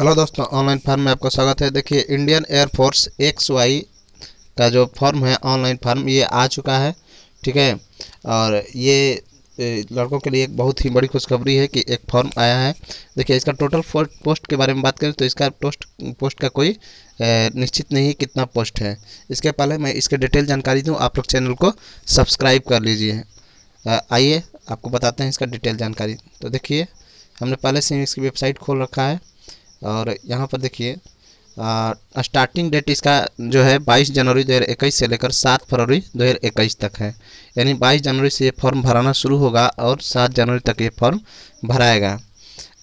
hello दोस्तों online form में आपका स्वागत है देखिए इंडियन एयरफोर्स एक्स वाई का जो फॉर्म है ऑनलाइन फार्म ये आ चुका है ठीक है और ये लड़कों के लिए एक बहुत ही बड़ी खुशखबरी है कि एक फॉर्म आया है देखिए इसका टोटल पोस्ट के बारे में बात करें तो इसका पोस्ट पोस्ट का कोई निश्चित नहीं कितना पोस्ट है इसके पहले मैं इसके डिटेल जानकारी दूँ आप लोग चैनल को सब्सक्राइब कर लीजिए आइए आपको बताते हैं इसका डिटेल जानकारी तो देखिए हमने पहले से इसकी वेबसाइट खोल रखा है और यहाँ पर देखिए स्टार्टिंग डेट इसका जो है 22 जनवरी 2021 से लेकर 7 फरवरी 2021 तक है यानी 22 जनवरी से ये फॉर्म भराना शुरू होगा और 7 जनवरी तक ये फॉर्म भराएगा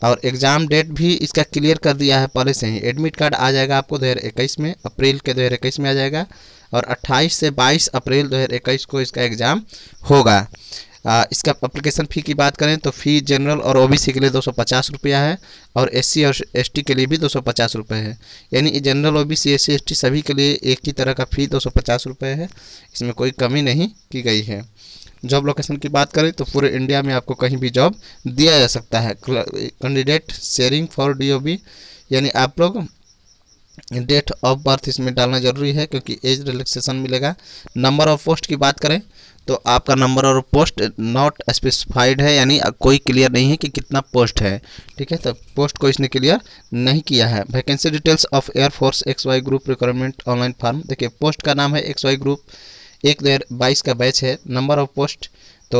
और एग्ज़ाम डेट भी इसका क्लियर कर दिया है पहले से ही एडमिट कार्ड आ जाएगा आपको 2021 में अप्रैल के 2021 में आ जाएगा और 28 से 22 अप्रैल 2021 को इसका एग्ज़ाम होगा आ, इसका अप्लीकेशन फ़ी की बात करें तो फ़ी जनरल और ओबीसी के लिए दो सौ है और एससी और एसटी के लिए भी दो सौ है यानी जनरल ओबीसी एससी एसटी सभी के लिए एक ही तरह का फ़ी दो सौ है इसमें कोई कमी नहीं की गई है जॉब लोकेशन की बात करें तो पूरे इंडिया में आपको कहीं भी जॉब दिया जा सकता है कैंडिडेट शेयरिंग फॉर डी यानी आप लोग डेट ऑफ बर्थ इसमें डालना जरूरी है क्योंकि एज रिलैक्सेशन मिलेगा नंबर ऑफ पोस्ट की बात करें तो आपका नंबर और पोस्ट नॉट स्पेसिफाइड है यानी कोई क्लियर नहीं है कि कितना पोस्ट है ठीक है तो पोस्ट को इसने क्लियर नहीं किया है vacancy details of air force X Y group requirement online form देखिए पोस्ट का नाम है एक्स वाई ग्रुप एक दो तो बाईस का बैच है नंबर ऑफ पोस्ट तो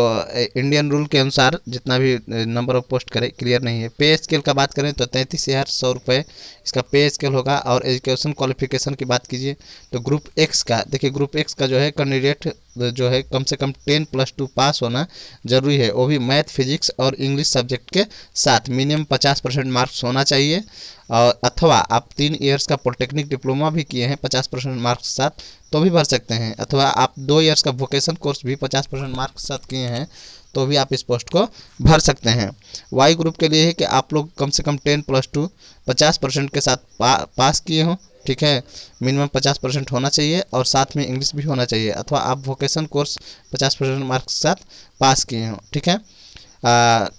इंडियन रूल के अनुसार जितना भी नंबर ऑफ पोस्ट करे क्लियर नहीं है पे स्केल का बात करें तो तैंतीस हज़ार सौ रुपये इसका पे स्केल होगा और एजुकेशन क्वालिफिकेशन की बात कीजिए तो ग्रुप एक्स का देखिए ग्रुप एक्स का जो है कैंडिडेट जो है कम से कम टेन प्लस टू पास होना जरूरी है वो भी मैथ फिजिक्स और इंग्लिश सब्जेक्ट के साथ मिनिमम पचास परसेंट मार्क्स होना चाहिए और अथवा आप तीन ईयर्स का पॉलिटेक्निक डिप्लोमा भी किए हैं पचास परसेंट मार्क्स के साथ तो भी भर सकते हैं अथवा आप दो ईयर्स का वोकेशन कोर्स भी पचास परसेंट मार्क्स के साथ किए हैं तो भी आप इस पोस्ट को भर सकते हैं वाई ग्रुप के लिए है कि आप लोग कम से कम टेन प्लस टू पचास परसेंट के साथ पा, पास किए हों ठीक है मिनिमम पचास परसेंट होना चाहिए और साथ में इंग्लिश भी होना चाहिए अथवा आप वोकेशन कोर्स पचास परसेंट मार्क्स के साथ पास किए हों ठीक है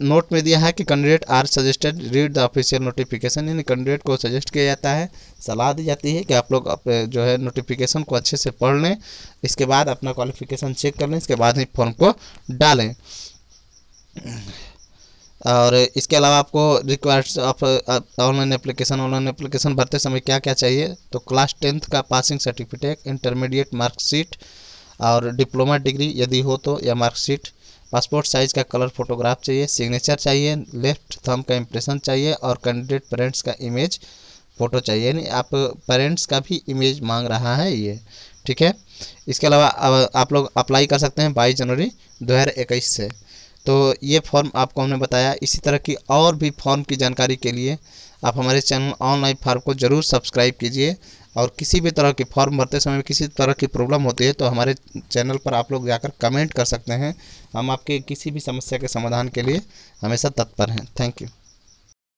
नोट में दिया है कि candidate are suggested read the official notification यानी कैंडिडेट को सजेस्ट किया जाता है सलाह दी जाती है कि आप लोग जो है नोटिफिकेशन को अच्छे से पढ़ लें इसके बाद अपना क्वालिफिकेशन चेक कर लें इसके बाद ही फॉर्म को डालें और इसके अलावा आपको requires of online application online application भरते समय क्या क्या चाहिए तो क्लास टेंथ का पासिंग सर्टिफिकेट इंटरमीडिएट मार्कशीट और डिप्लोमा डिग्री यदि हो तो या मार्कशीट पासपोर्ट साइज का कलर फोटोग्राफ चाहिए सिग्नेचर चाहिए लेफ्ट थम का इम्प्रेशन चाहिए और कैंडिडेट पेरेंट्स का इमेज फ़ोटो चाहिए यानी आप पेरेंट्स का भी इमेज मांग रहा है ये ठीक है इसके अलावा आप लोग अप्लाई कर सकते हैं बाईस जनवरी इक्कीस से तो ये फॉर्म आपको हमने बताया इसी तरह की और भी फॉर्म की जानकारी के लिए आप हमारे चैनल ऑनलाइन फार्म को ज़रूर सब्सक्राइब कीजिए और किसी भी तरह के फॉर्म भरते समय किसी तरह की प्रॉब्लम होती है तो हमारे चैनल पर आप लोग जाकर कमेंट कर सकते हैं हम आपके किसी भी समस्या के समाधान के लिए हमेशा तत्पर हैं थैंक यू